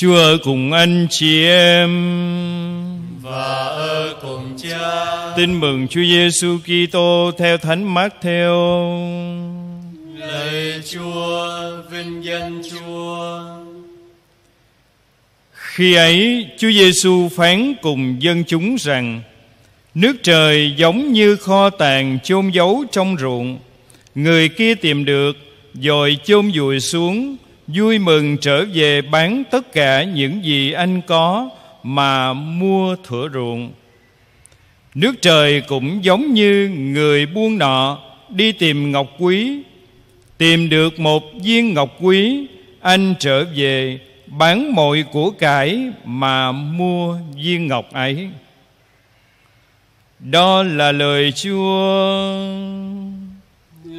Chúa cùng anh chị em và ở cùng cha. Tin mừng Chúa Giêsu Kitô theo Thánh Mát theo. Lạy Chúa, vinh danh Chúa. Khi ấy, Chúa Giêsu phán cùng dân chúng rằng: Nước trời giống như kho tàng chôn giấu trong ruộng, người kia tìm được rồi chôn vùi xuống vui mừng trở về bán tất cả những gì anh có mà mua thửa ruộng nước trời cũng giống như người buôn nọ đi tìm ngọc quý tìm được một viên ngọc quý anh trở về bán mọi của cải mà mua viên ngọc ấy đó là lời chúa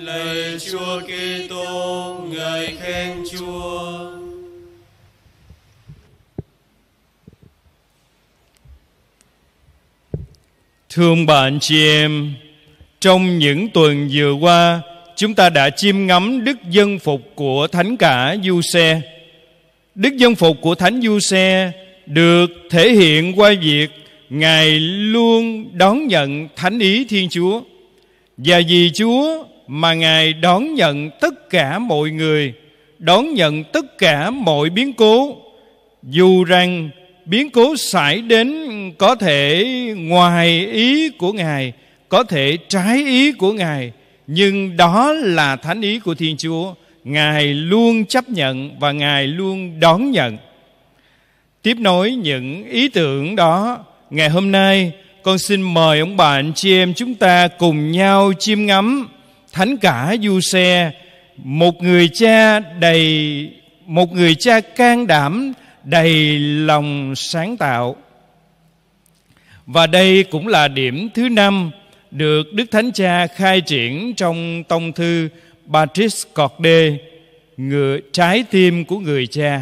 lạy Chúa Kitô, ngài khen Chúa. Thương bạn chị em, trong những tuần vừa qua, chúng ta đã chiêm ngắm đức dân phục của thánh cả Du Xe. Đức dân phục của thánh Du Xe được thể hiện qua việc Ngài luôn đón nhận thánh ý Thiên Chúa. Và vì Chúa mà ngài đón nhận tất cả mọi người đón nhận tất cả mọi biến cố dù rằng biến cố xảy đến có thể ngoài ý của ngài có thể trái ý của ngài nhưng đó là thánh ý của thiên chúa ngài luôn chấp nhận và ngài luôn đón nhận tiếp nối những ý tưởng đó ngày hôm nay con xin mời ông bà anh chị em chúng ta cùng nhau chiêm ngắm thánh cả du xe một người cha đầy một người cha can đảm đầy lòng sáng tạo và đây cũng là điểm thứ năm được Đức Thánh Cha khai triển trong tông thư Patrice Cordé, người trái tim của người cha.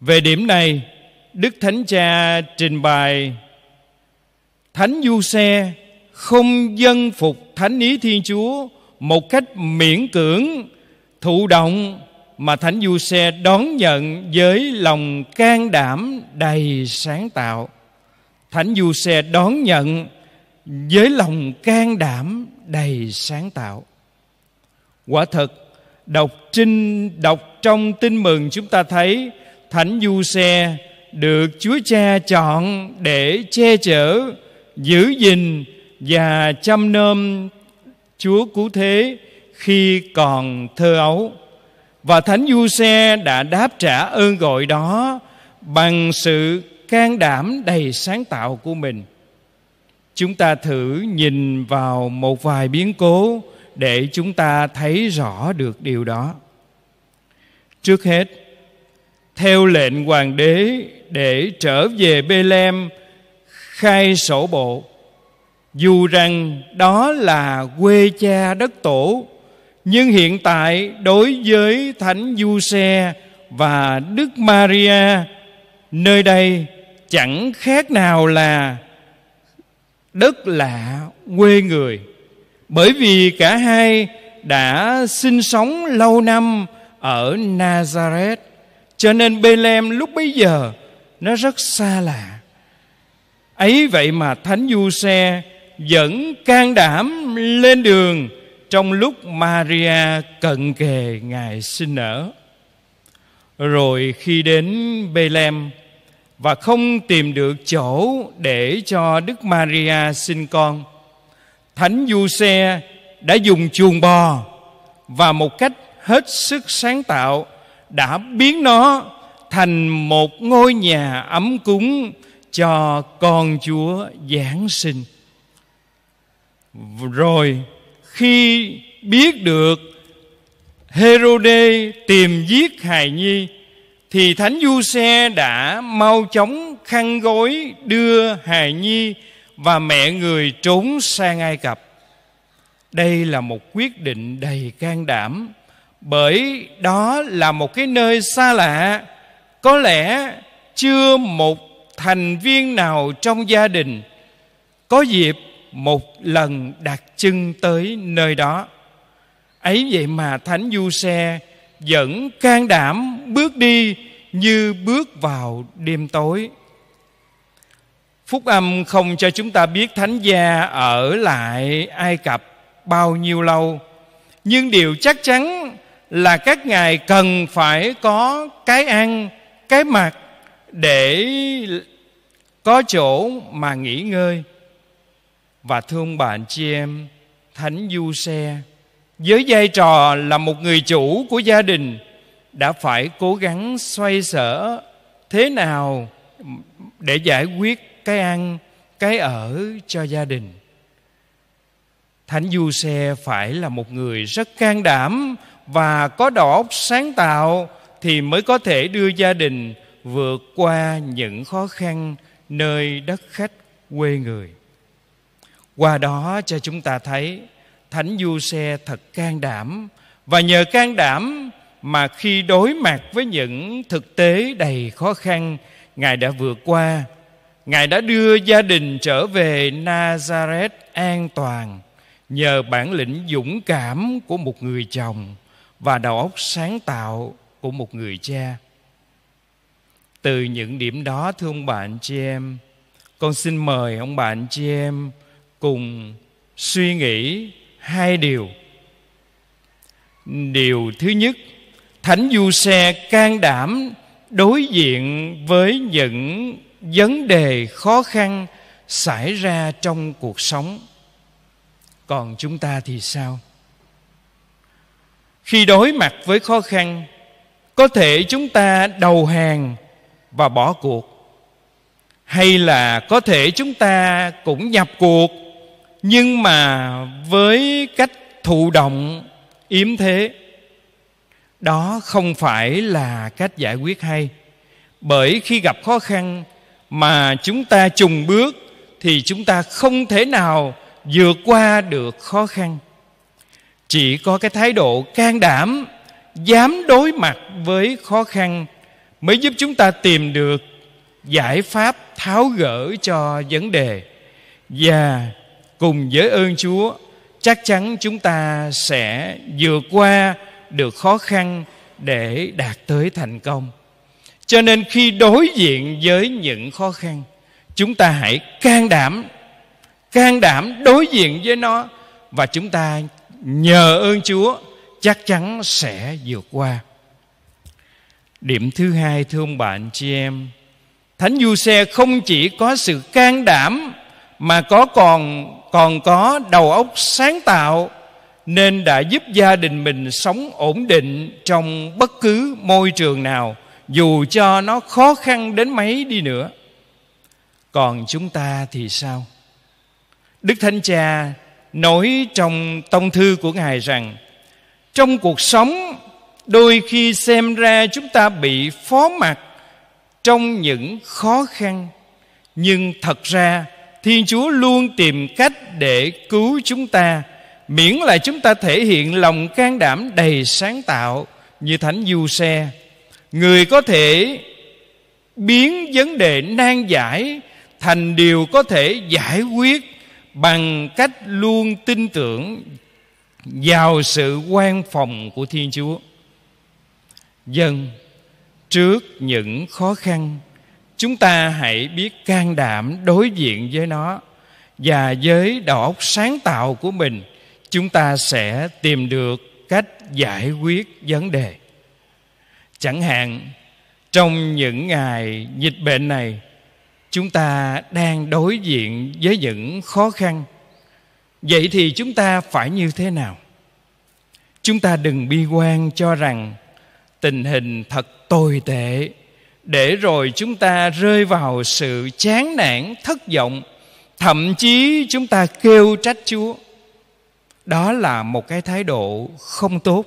Về điểm này, Đức Thánh Cha trình bày Thánh Du Xe không dân phục thánh ý Thiên Chúa một cách miễn cưỡng, thụ động mà Thánh Du Xe đón nhận với lòng can đảm đầy sáng tạo. Thánh Du Xe đón nhận với lòng can đảm đầy sáng tạo. Quả thật, đọc trinh đọc trong tin mừng chúng ta thấy Thánh Du Xe được Chúa Cha chọn để che chở, giữ gìn và chăm nom Chúa cứu thế khi còn thơ ấu và Thánh Du Xe đã đáp trả ơn gọi đó bằng sự can đảm đầy sáng tạo của mình. Chúng ta thử nhìn vào một vài biến cố để chúng ta thấy rõ được điều đó. Trước hết, theo lệnh hoàng đế để trở về Bethlehem khai sổ bộ dù rằng đó là quê cha đất tổ nhưng hiện tại đối với thánh du xe và đức maria nơi đây chẳng khác nào là đất lạ quê người bởi vì cả hai đã sinh sống lâu năm ở nazareth cho nên bethlehem lúc bấy giờ nó rất xa lạ ấy vậy mà thánh du xe vẫn can đảm lên đường trong lúc Maria cận kề ngài sinh nở. Rồi khi đến Bethlehem và không tìm được chỗ để cho Đức Maria sinh con, Thánh Giuse đã dùng chuồng bò và một cách hết sức sáng tạo đã biến nó thành một ngôi nhà ấm cúng cho con Chúa giáng sinh rồi khi biết được Herode tìm giết hài nhi thì thánh du xe đã mau chóng khăn gối đưa hài nhi và mẹ người trốn sang ai cập đây là một quyết định đầy can đảm bởi đó là một cái nơi xa lạ có lẽ chưa một thành viên nào trong gia đình có dịp một lần đặt chân tới nơi đó ấy vậy mà thánh du xe vẫn can đảm bước đi như bước vào đêm tối phúc âm không cho chúng ta biết thánh gia ở lại ai cập bao nhiêu lâu nhưng điều chắc chắn là các ngài cần phải có cái ăn cái mặc để có chỗ mà nghỉ ngơi và thương bạn chị em thánh du xe với vai trò là một người chủ của gia đình đã phải cố gắng xoay sở thế nào để giải quyết cái ăn cái ở cho gia đình thánh du xe phải là một người rất can đảm và có đầu óc sáng tạo thì mới có thể đưa gia đình vượt qua những khó khăn nơi đất khách quê người qua đó cho chúng ta thấy thánh du xe thật can đảm và nhờ can đảm mà khi đối mặt với những thực tế đầy khó khăn ngài đã vượt qua ngài đã đưa gia đình trở về nazareth an toàn nhờ bản lĩnh dũng cảm của một người chồng và đầu óc sáng tạo của một người cha từ những điểm đó thưa ông bạn chị em con xin mời ông bạn chị em cùng suy nghĩ hai điều điều thứ nhất thánh du xe can đảm đối diện với những vấn đề khó khăn xảy ra trong cuộc sống còn chúng ta thì sao khi đối mặt với khó khăn có thể chúng ta đầu hàng và bỏ cuộc hay là có thể chúng ta cũng nhập cuộc nhưng mà với cách thụ động yếm thế đó không phải là cách giải quyết hay bởi khi gặp khó khăn mà chúng ta trùng bước thì chúng ta không thể nào vượt qua được khó khăn chỉ có cái thái độ can đảm dám đối mặt với khó khăn mới giúp chúng ta tìm được giải pháp tháo gỡ cho vấn đề và cùng với ơn Chúa chắc chắn chúng ta sẽ vượt qua được khó khăn để đạt tới thành công cho nên khi đối diện với những khó khăn chúng ta hãy can đảm can đảm đối diện với nó và chúng ta nhờ ơn chúa chắc chắn sẽ vượt qua điểm thứ hai thưa ông bạn chị em thánh du xe không chỉ có sự can đảm mà có còn còn có đầu óc sáng tạo nên đã giúp gia đình mình sống ổn định trong bất cứ môi trường nào dù cho nó khó khăn đến mấy đi nữa còn chúng ta thì sao đức thánh cha nói trong tông thư của ngài rằng trong cuộc sống đôi khi xem ra chúng ta bị phó mặc trong những khó khăn nhưng thật ra thiên chúa luôn tìm cách để cứu chúng ta miễn là chúng ta thể hiện lòng can đảm đầy sáng tạo như thánh du xe người có thể biến vấn đề nan giải thành điều có thể giải quyết bằng cách luôn tin tưởng vào sự quan phòng của thiên chúa dân trước những khó khăn chúng ta hãy biết can đảm đối diện với nó và với đầu óc sáng tạo của mình chúng ta sẽ tìm được cách giải quyết vấn đề chẳng hạn trong những ngày dịch bệnh này chúng ta đang đối diện với những khó khăn vậy thì chúng ta phải như thế nào chúng ta đừng bi quan cho rằng tình hình thật tồi tệ để rồi chúng ta rơi vào sự chán nản thất vọng thậm chí chúng ta kêu trách chúa đó là một cái thái độ không tốt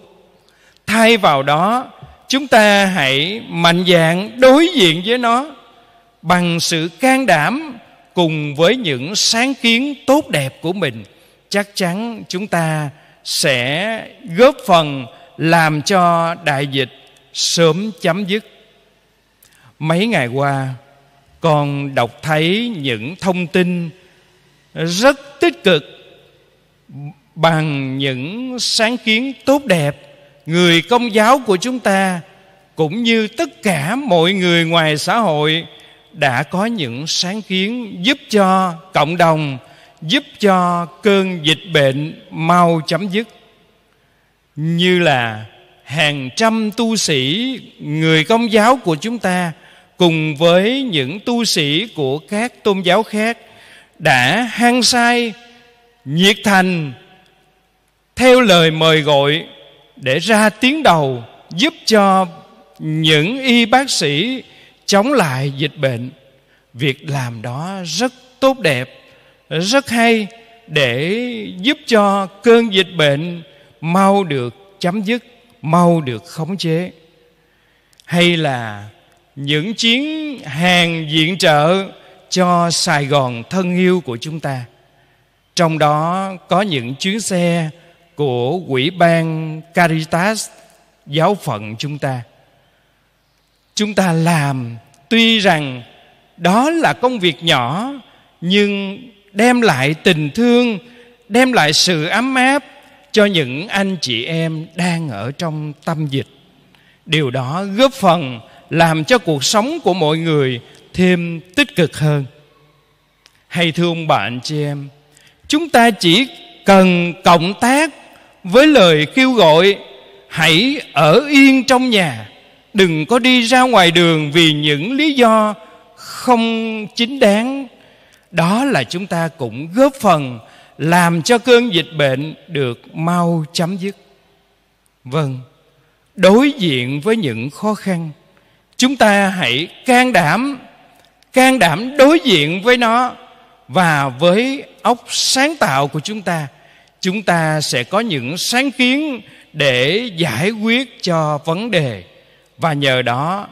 thay vào đó chúng ta hãy mạnh dạn đối diện với nó bằng sự can đảm cùng với những sáng kiến tốt đẹp của mình chắc chắn chúng ta sẽ góp phần làm cho đại dịch sớm chấm dứt mấy ngày qua con đọc thấy những thông tin rất tích cực bằng những sáng kiến tốt đẹp người công giáo của chúng ta cũng như tất cả mọi người ngoài xã hội đã có những sáng kiến giúp cho cộng đồng giúp cho cơn dịch bệnh mau chấm dứt như là hàng trăm tu sĩ người công giáo của chúng ta cùng với những tu sĩ của các tôn giáo khác đã hăng say nhiệt thành theo lời mời gọi để ra tiếng đầu giúp cho những y bác sĩ chống lại dịch bệnh việc làm đó rất tốt đẹp rất hay để giúp cho cơn dịch bệnh mau được chấm dứt mau được khống chế hay là những chuyến hàng viện trợ cho Sài Gòn thân yêu của chúng ta. Trong đó có những chuyến xe của quỹ ban Caritas giáo phận chúng ta. Chúng ta làm tuy rằng đó là công việc nhỏ nhưng đem lại tình thương, đem lại sự ấm áp cho những anh chị em đang ở trong tâm dịch. Điều đó góp phần làm cho cuộc sống của mọi người thêm tích cực hơn hay thưa ông bạn chị em chúng ta chỉ cần cộng tác với lời kêu gọi hãy ở yên trong nhà đừng có đi ra ngoài đường vì những lý do không chính đáng đó là chúng ta cũng góp phần làm cho cơn dịch bệnh được mau chấm dứt vâng đối diện với những khó khăn chúng ta hãy can đảm can đảm đối diện với nó và với óc sáng tạo của chúng ta chúng ta sẽ có những sáng kiến để giải quyết cho vấn đề và nhờ đó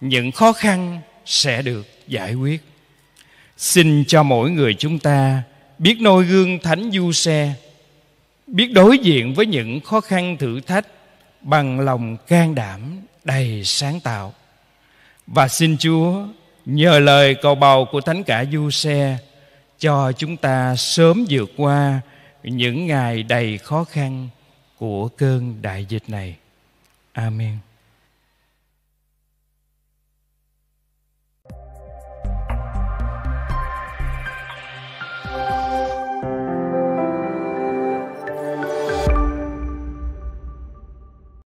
những khó khăn sẽ được giải quyết xin cho mỗi người chúng ta biết noi gương thánh du xe biết đối diện với những khó khăn thử thách bằng lòng can đảm đầy sáng tạo và xin Chúa nhờ lời cầu bầu của thánh cả du xe cho chúng ta sớm vượt qua những ngày đầy khó khăn của cơn đại dịch này. Amen.